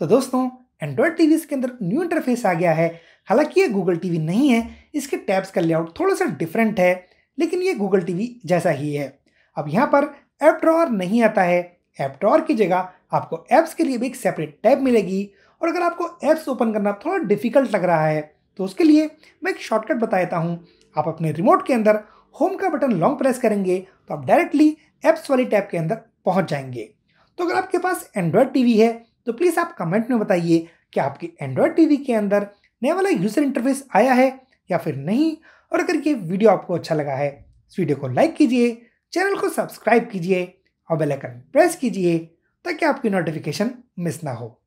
तो दोस्तों Android TV के अंदर न्यू इंटरफेस आ गया है हालांकि ये गूगल टीवी नहीं है इसके टैब्स का लेआउट थोड़ा सा डिफरेंट है लेकिन ये गूगल टीवी जैसा ही है अब यहाँ पर ऐप ड्रॉवर नहीं आता है ऐप ड्रॉवर की जगह आपको ऐप्स के लिए भी एक सेपरेट टैब मिलेगी और अगर आपको ऐप्स ओपन करना थोड़ा डिफिकल्ट लग रहा है तो उसके लिए मैं एक शॉर्टकट बता देता हूँ आप अपने रिमोट के अंदर होम का बटन लॉन्ग प्रेस करेंगे तो आप डायरेक्टली ऐप्स वाली टैब के अंदर पहुँच जाएंगे तो अगर आपके पास एंड्रॉयड टी है तो प्लीज़ आप कमेंट में बताइए कि आपके एंड्रॉयड टीवी के अंदर नया वाला यूज़र इंटरफेस आया है या फिर नहीं और अगर ये वीडियो आपको अच्छा लगा है इस वीडियो को लाइक कीजिए चैनल को सब्सक्राइब कीजिए और बेल आइकन प्रेस कीजिए ताकि आपकी नोटिफिकेशन मिस ना हो